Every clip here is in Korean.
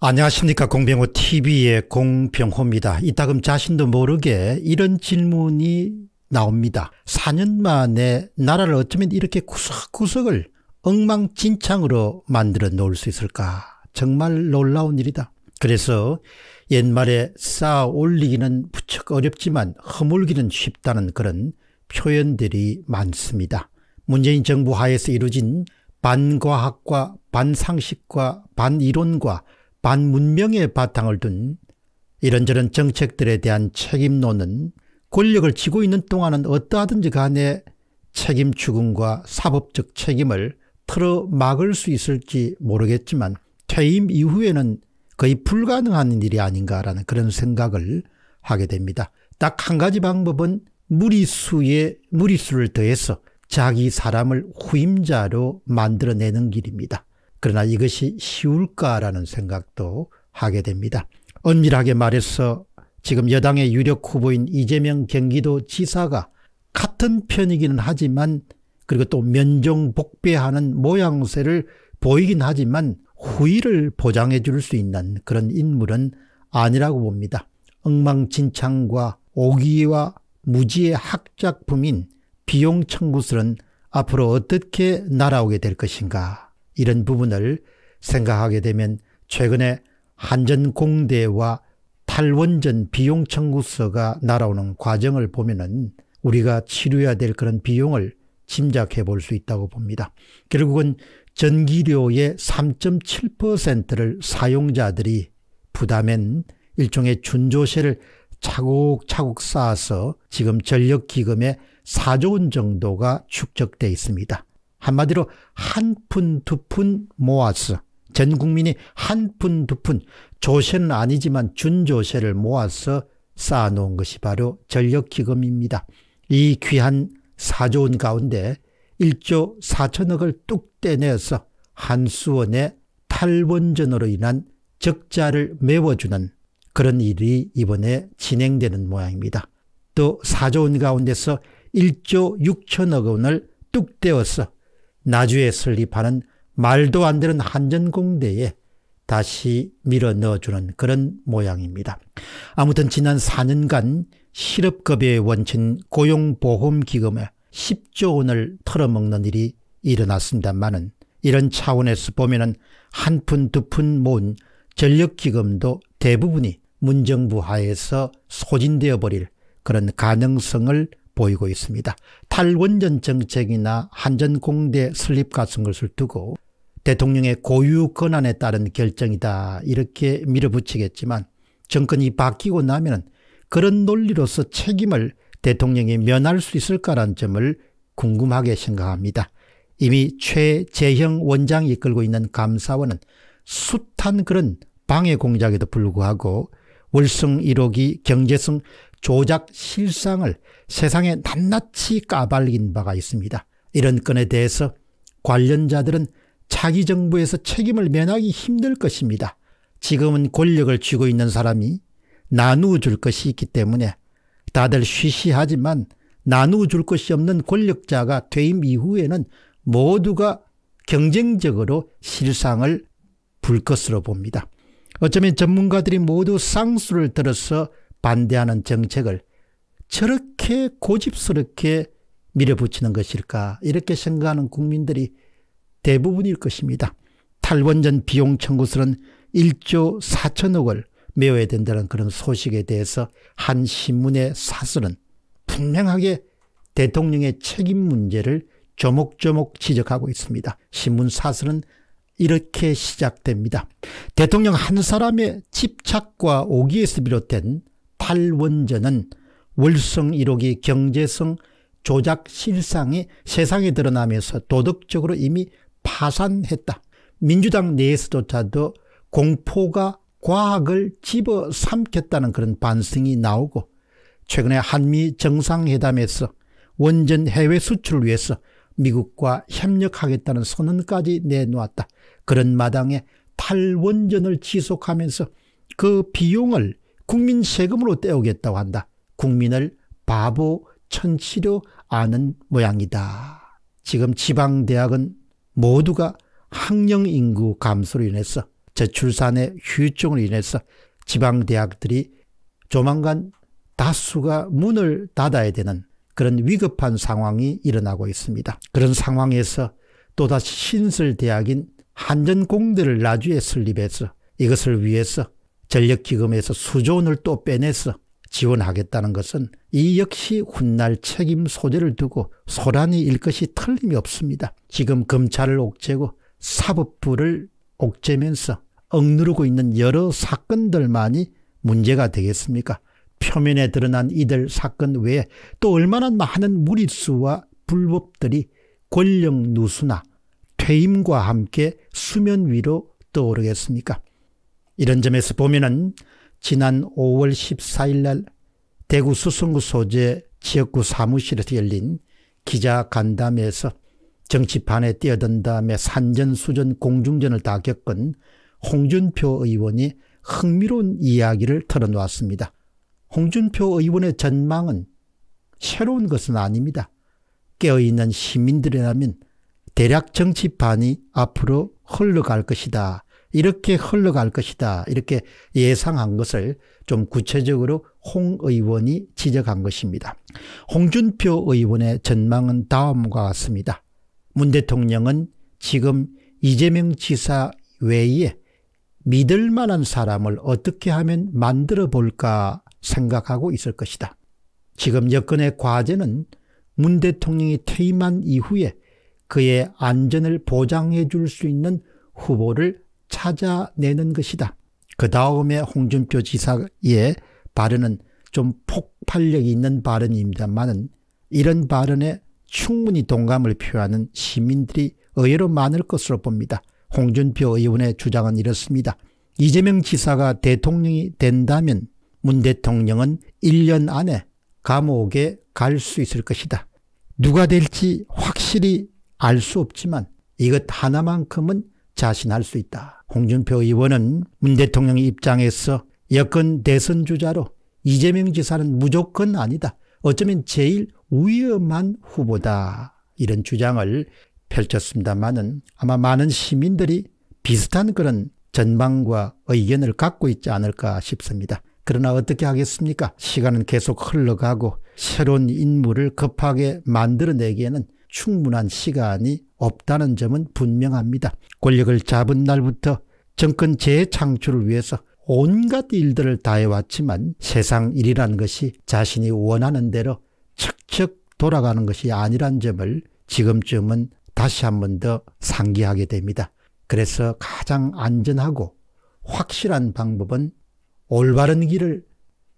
안녕하십니까 공병호 TV의 공병호입니다. 이따금 자신도 모르게 이런 질문이 나옵니다. 4년 만에 나라를 어쩌면 이렇게 구석구석을 엉망진창으로 만들어 놓을 수 있을까 정말 놀라운 일이다. 그래서 옛말에 쌓아 올리기는 무척 어렵지만 허물기는 쉽다는 그런 표현들이 많습니다. 문재인 정부 하에서 이루어진 반과학과 반상식과 반이론과 반문명의 바탕을 둔 이런저런 정책들에 대한 책임론은 권력을 쥐고 있는 동안은 어떠하든지 간에 책임 추궁과 사법적 책임을 틀어 막을 수 있을지 모르겠지만 퇴임 이후에는 거의 불가능한 일이 아닌가라는 그런 생각을 하게 됩니다. 딱 한 가지 방법은 무리수에 무리수를 더해서 자기 사람을 후임자로 만들어내는 길입니다. 그러나 이것이 쉬울까라는 생각도 하게 됩니다. 엄밀하게 말해서 지금 여당의 유력 후보인 이재명 경기도 지사가 같은 편이기는 하지만 그리고 또 면종복배하는 모양새를 보이긴 하지만 후위를 보장해 줄 수 있는 그런 인물은 아니라고 봅니다. 엉망진창과 오기와 무지의 학작품인 비용청구설은 앞으로 어떻게 날아오게 될 것인가 이런 부분을 생각하게 되면 최근에 한전공대와 탈원전 비용 청구서가 날아오는 과정을 보면은 우리가 치료해야 될 그런 비용을 짐작해 볼 수 있다고 봅니다. 결국은 전기료의 3.7%를 사용자들이 부담한 일종의 준조세를 차곡차곡 쌓아서 지금 전력기금의 4조 원 정도가 축적돼 있습니다. 한마디로 한 푼 두 푼 모아서 전 국민이 한 푼 두 푼 조세는 아니지만 준조세를 모아서 쌓아놓은 것이 바로 전력기금입니다. 이 귀한 4조 원 가운데 1조 4천억을 뚝 떼내서 한수원의 탈원전으로 인한 적자를 메워주는 그런 일이 이번에 진행되는 모양입니다. 또 4조 원 가운데서 1조 6천억 원을 뚝 떼어서 나주에 설립하는 말도 안 되는 한전공대에 다시 밀어 넣어주는 그런 모양입니다. 아무튼 지난 4년간 실업급여의 원천 고용보험기금에 10조 원을 털어먹는 일이 일어났습니다만은 이런 차원에서 보면은 한 푼 두 푼 모은 전력기금도 대부분이 문정부 하에서 소진되어 버릴 그런 가능성을 보이고 있습니다. 탈원전 정책이나 한전공대 설립 같은 것을 두고 대통령의 고유 권한에 따른 결정이다 이렇게 밀어붙이겠지만 정권이 바뀌고 나면 그런 논리로서 책임을 대통령이 면할 수 있을까라는 점을 궁금하게 생각합니다. 이미 최재형 원장이 이끌고 있는 감사원은 숱한 그런 방해 공작에도 불구하고 월성 1호기 경제성 조작 실상을 세상에 낱낱이 까발린 바가 있습니다. 이런 건에 대해서 관련자들은 자기 정부에서 책임을 면하기 힘들 것입니다. 지금은 권력을 쥐고 있는 사람이 나누어 줄 것이 있기 때문에 다들 쉬쉬하지만 나누어 줄 것이 없는 권력자가 퇴임 이후에는 모두가 경쟁적으로 실상을 불 것으로 봅니다. 어쩌면 전문가들이 모두 쌍수를 들어서 반대하는 정책을 저렇게 고집스럽게 밀어붙이는 것일까 이렇게 생각하는 국민들이 대부분일 것입니다. 탈원전 비용 청구서는 1조 4천억을 메워야 된다는 그런 소식에 대해서 한 신문의 사설은 분명하게 대통령의 책임 문제를 조목조목 지적하고 있습니다. 신문 사설은 이렇게 시작됩니다. 대통령 한 사람의 집착과 오기에서 비롯된 탈원전은 월성 1호기 경제성 조작 실상이 세상에 드러나면서 도덕적으로 이미 파산했다. 민주당 내에서조차도 공포가 과학을 집어삼켰다는 그런 반성이 나오고 최근에 한미 정상회담에서 원전 해외 수출을 위해서 미국과 협력하겠다는 선언까지 내놓았다. 그런 마당에 탈원전을 지속하면서 그 비용을 국민 세금으로 떼오겠다고 한다. 국민을 바보, 천치로 아는 모양이다. 지금 지방대학은 모두가 학령 인구 감소로 인해서 저출산의 휴유증 인해서 지방대학들이 조만간 다수가 문을 닫아야 되는 그런 위급한 상황이 일어나고 있습니다. 그런 상황에서 또다시 신설대학인 한전공대를 나주에 설립해서 이것을 위해서 전력기금에서 수조 원을 또 빼내서 지원하겠다는 것은 이 역시 훗날 책임 소재를 두고 소란이 일 것이 틀림이 없습니다. 지금 검찰을 옥죄고 사법부를 옥죄면서 억누르고 있는 여러 사건들만이 문제가 되겠습니까? 표면에 드러난 이들 사건 외에 또 얼마나 많은 무리수와 불법들이 권력 누수나 퇴임과 함께 수면 위로 떠오르겠습니까? 이런 점에서 보면은 지난 5월 14일 날 대구 수성구 소재 지역구 사무실에서 열린 기자 간담회에서 정치판에 뛰어든 다음에 산전수전 공중전을 다 겪은 홍준표 의원이 흥미로운 이야기를 털어놓았습니다. 홍준표 의원의 전망은 새로운 것은 아닙니다. 깨어있는 시민들이라면 대략 정치판이 앞으로 흘러갈 것이다. 이렇게 흘러갈 것이다. 이렇게 예상한 것을 좀 구체적으로 홍 의원이 지적한 것입니다. 홍준표 의원의 전망은 다음과 같습니다. 문 대통령은 지금 이재명 지사 외에 믿을 만한 사람을 어떻게 하면 만들어 볼까 생각하고 있을 것이다. 지금 여건의 과제는 문 대통령이 퇴임한 이후에 그의 안전을 보장해 줄 수 있는 후보를 찾아내는 것이다. 그 다음에 홍준표 지사의 발언은 좀 폭발력이 있는 발언입니다만 이런 발언에 충분히 동감을 표하는 시민들이 의외로 많을 것으로 봅니다. 홍준표 의원의 주장은 이렇습니다. 이재명 지사가 대통령이 된다면 문 대통령은 1년 안에 감옥에 갈 수 있을 것이다. 누가 될지 확실히 알 수 없지만 이것 하나만큼은 자신할 수 있다. 홍준표 의원은 문 대통령의 입장에서 여권 대선 주자로 이재명 지사는 무조건 아니다. 어쩌면 제일 위험한 후보다. 이런 주장을 펼쳤습니다마는 아마 많은 시민들이 비슷한 그런 전망과 의견을 갖고 있지 않을까 싶습니다. 그러나 어떻게 하겠습니까? 시간은 계속 흘러가고 새로운 인물을 급하게 만들어내기에는 충분한 시간이 없다는 점은 분명합니다. 권력을 잡은 날부터 정권 재창출을 위해서 온갖 일들을 다해왔지만 세상 일이라는 것이 자신이 원하는 대로 척척 돌아가는 것이 아니란 점을 지금쯤은 다시 한번 더 상기하게 됩니다. 그래서 가장 안전하고 확실한 방법은 올바른 길을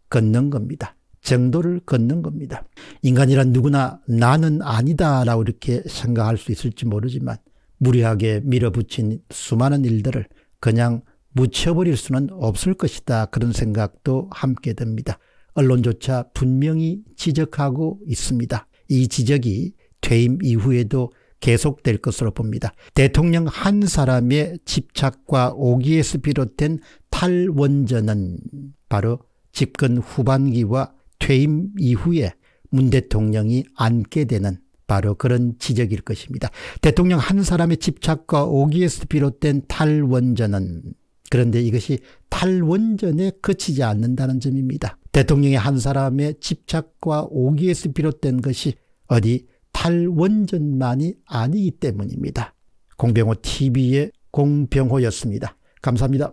걷는 겁니다. 정도를 걷는 겁니다. 인간이란 누구나 나는 아니다라고 이렇게 생각할 수 있을지 모르지만 무리하게 밀어붙인 수많은 일들을 그냥 묻혀버릴 수는 없을 것이다 그런 생각도 함께 듭니다. 언론조차 분명히 지적하고 있습니다. 이 지적이 퇴임 이후에도 계속될 것으로 봅니다. 대통령 한 사람의 집착과 오기에서 비롯된 탈원전은 바로 집권 후반기와 퇴임 이후에 문 대통령이 앉게 되는 바로 그런 지적일 것입니다. 대통령 한 사람의 집착과 오기에서 비롯된 탈원전은 그런데 이것이 탈원전에 그치지 않는다는 점입니다. 대통령의 한 사람의 집착과 오기에서 비롯된 것이 어디 탈원전만이 아니기 때문입니다. 공병호 TV의 공병호였습니다. 감사합니다.